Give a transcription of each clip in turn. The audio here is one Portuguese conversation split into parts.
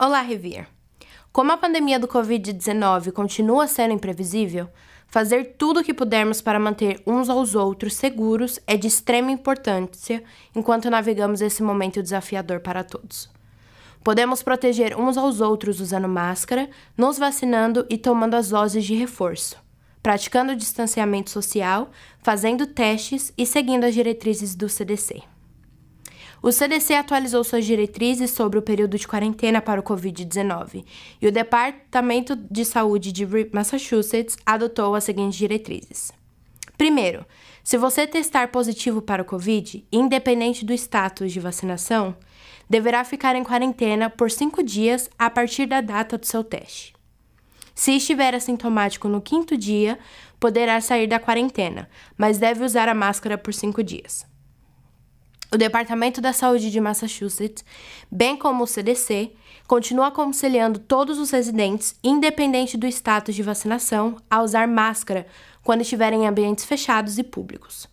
Olá, Revir! Como a pandemia do Covid-19 continua sendo imprevisível, fazer tudo o que pudermos para manter uns aos outros seguros é de extrema importância enquanto navegamos esse momento desafiador para todos. Podemos proteger uns aos outros usando máscara, nos vacinando e tomando as doses de reforço, praticando distanciamento social, fazendo testes e seguindo as diretrizes do CDC. O CDC atualizou suas diretrizes sobre o período de quarentena para o Covid-19 e o Departamento de Saúde de Massachusetts adotou as seguintes diretrizes. Primeiro, se você testar positivo para o Covid, independente do status de vacinação, deverá ficar em quarentena por cinco dias a partir da data do seu teste. Se estiver assintomático no quinto dia, poderá sair da quarentena, mas deve usar a máscara por cinco dias. O Departamento da Saúde de Massachusetts, bem como o CDC, continua aconselhando todos os residentes, independente do status de vacinação, a usar máscara quando estiverem em ambientes fechados e públicos.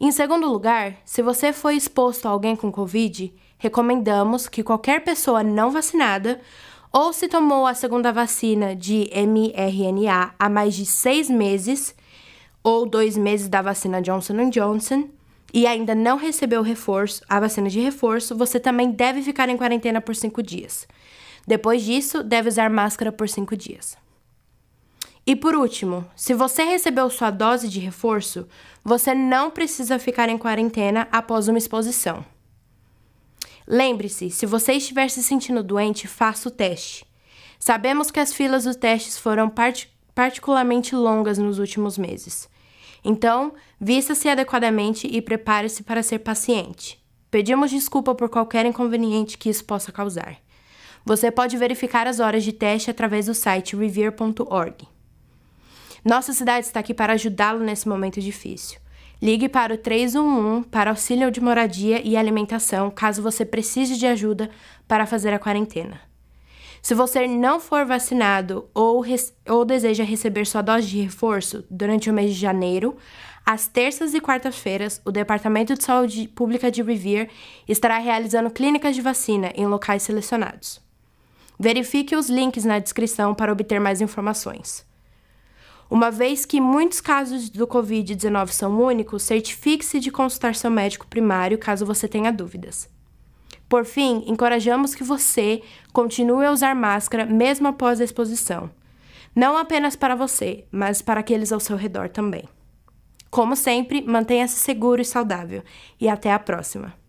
Em segundo lugar, se você foi exposto a alguém com Covid, recomendamos que qualquer pessoa não vacinada ou se tomou a segunda vacina de mRNA há mais de seis meses ou dois meses da vacina Johnson Johnson e ainda não recebeu reforço, a vacina de reforço, você também deve ficar em quarentena por 5 dias. Depois disso, deve usar máscara por 5 dias. E por último, se você recebeu sua dose de reforço, você não precisa ficar em quarentena após uma exposição. Lembre-se, se você estiver se sentindo doente, faça o teste. Sabemos que as filas dos testes foram part particularmente longas nos últimos meses. Então, vista-se adequadamente e prepare-se para ser paciente. Pedimos desculpa por qualquer inconveniente que isso possa causar. Você pode verificar as horas de teste através do site revere.org. Nossa cidade está aqui para ajudá-lo nesse momento difícil. Ligue para o 311 para auxílio de moradia e alimentação caso você precise de ajuda para fazer a quarentena. Se você não for vacinado ou, ou deseja receber sua dose de reforço durante o mês de janeiro, às terças e quartas-feiras, o Departamento de Saúde Pública de Revere estará realizando clínicas de vacina em locais selecionados. Verifique os links na descrição para obter mais informações. Uma vez que muitos casos do Covid-19 são únicos, certifique-se de consultar seu médico primário caso você tenha dúvidas. Por fim, encorajamos que você continue a usar máscara mesmo após a exposição. Não apenas para você, mas para aqueles ao seu redor também. Como sempre, mantenha-se seguro e saudável. E até a próxima!